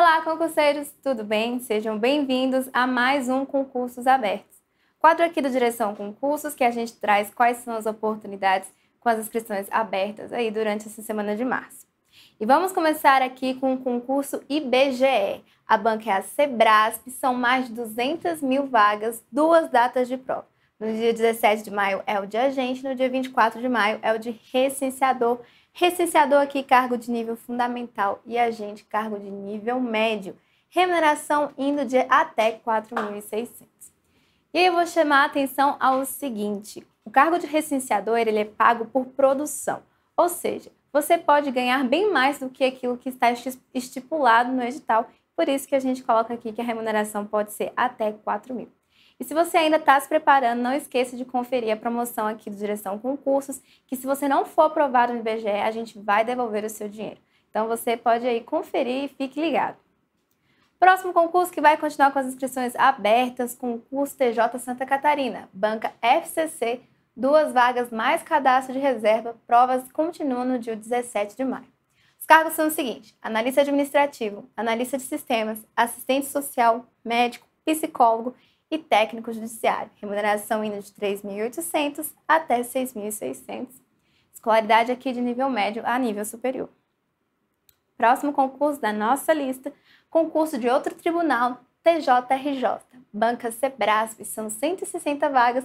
Olá, concurseiros, tudo bem? Sejam bem-vindos a mais um Concursos Abertos. Quadro aqui do Direção Concursos que a gente traz quais são as oportunidades com as inscrições abertas aí durante essa semana de março. E vamos começar aqui com o concurso IBGE. A banca é a Sebrasp, são mais de 200 mil vagas, duas datas de prova. No dia 17 de maio é o de agente, no dia 24 de maio é o de recenseador Recenseador aqui, cargo de nível fundamental e agente, cargo de nível médio. Remuneração indo de até 4.600. E aí eu vou chamar a atenção ao seguinte. O cargo de recenseador ele é pago por produção, ou seja, você pode ganhar bem mais do que aquilo que está estipulado no edital, por isso que a gente coloca aqui que a remuneração pode ser até 4 mil. E se você ainda está se preparando, não esqueça de conferir a promoção aqui do Direção Concursos, que se você não for aprovado no IBGE, a gente vai devolver o seu dinheiro. Então você pode aí conferir e fique ligado. Próximo concurso que vai continuar com as inscrições abertas, concurso TJ Santa Catarina, banca FCC, duas vagas mais cadastro de reserva, provas continuam no dia 17 de maio. Os cargos são os seguintes: analista administrativo, analista de sistemas, assistente social, médico, psicólogo e técnico judiciário, remuneração indo de 3.800 até 6.600, escolaridade aqui de nível médio a nível superior. Próximo concurso da nossa lista, concurso de outro tribunal, TJRJ, banca Sebrasp, são 160 vagas,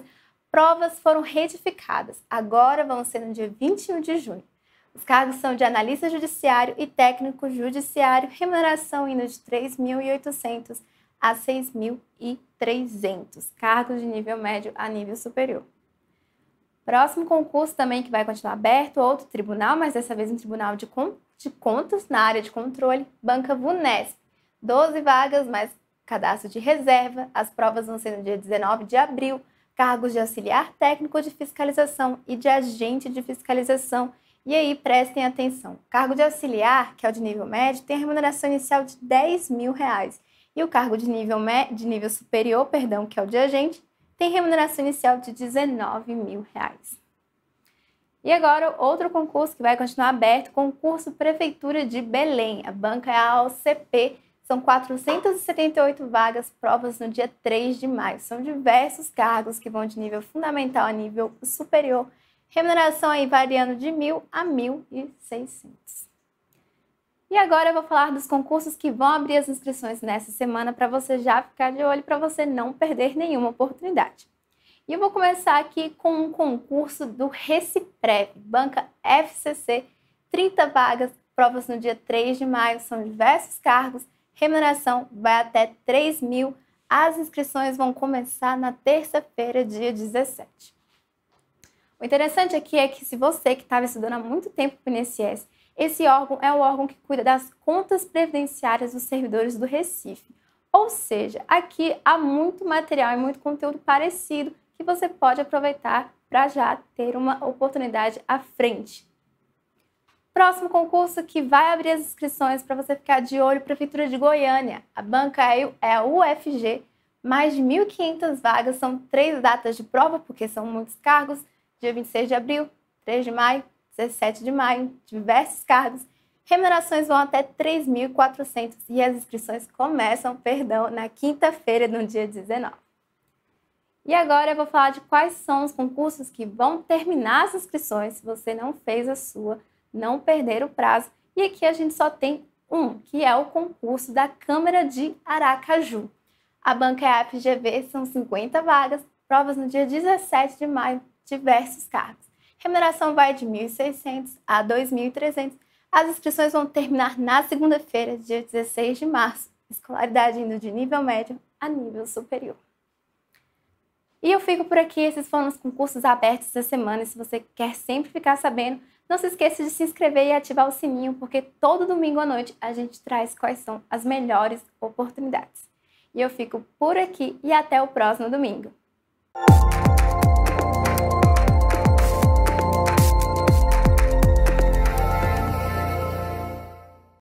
provas foram retificadas, agora vão ser no dia 21 de junho. Os cargos são de analista judiciário e técnico judiciário, remuneração indo de 3.800 a 6.300 cargos de nível médio a nível superior. Próximo concurso também que vai continuar aberto, outro tribunal, mas dessa vez um tribunal de, de contas na área de controle, Banca Vunesp. 12 vagas, mais cadastro de reserva. As provas vão ser no dia 19 de abril. Cargos de auxiliar técnico de fiscalização e de agente de fiscalização. E aí, prestem atenção. Cargo de auxiliar, que é o de nível médio, tem a remuneração inicial de 10 mil reais e o cargo de nível, de nível superior, perdão, que é o de agente, tem remuneração inicial de 19 mil reais. E agora, outro concurso que vai continuar aberto, concurso Prefeitura de Belém. A banca é a AOCP, são 478 vagas, provas no dia 3 de maio. São diversos cargos que vão de nível fundamental a nível superior. Remuneração aí variando de 1.000 a 1.600. E agora eu vou falar dos concursos que vão abrir as inscrições nessa semana para você já ficar de olho, para você não perder nenhuma oportunidade. E eu vou começar aqui com um concurso do Reciprev, banca FCC, 30 vagas, provas no dia 3 de maio, são diversos cargos, remuneração vai até 3 mil. As inscrições vão começar na terça-feira, dia 17. O interessante aqui é que se você que estava estudando há muito tempo para o INSS esse órgão é o órgão que cuida das contas previdenciárias dos servidores do Recife. Ou seja, aqui há muito material e muito conteúdo parecido que você pode aproveitar para já ter uma oportunidade à frente. Próximo concurso que vai abrir as inscrições para você ficar de olho, Prefeitura de Goiânia. A banca é, é a UFG. Mais de 1.500 vagas, são três datas de prova, porque são muitos cargos. Dia 26 de abril, 3 de maio 17 de maio, diversos cargos. Remunerações vão até 3.400 e as inscrições começam, perdão, na quinta-feira, no dia 19. E agora eu vou falar de quais são os concursos que vão terminar as inscrições se você não fez a sua, não perder o prazo. E aqui a gente só tem um, que é o concurso da Câmara de Aracaju. A banca é a FGV, são 50 vagas, provas no dia 17 de maio, diversos cargos remuneração vai de 1.600 a 2.300. As inscrições vão terminar na segunda-feira, dia 16 de março. Escolaridade indo de nível médio a nível superior. E eu fico por aqui. Esses foram os concursos abertos da semana. E se você quer sempre ficar sabendo, não se esqueça de se inscrever e ativar o sininho, porque todo domingo à noite a gente traz quais são as melhores oportunidades. E eu fico por aqui e até o próximo domingo.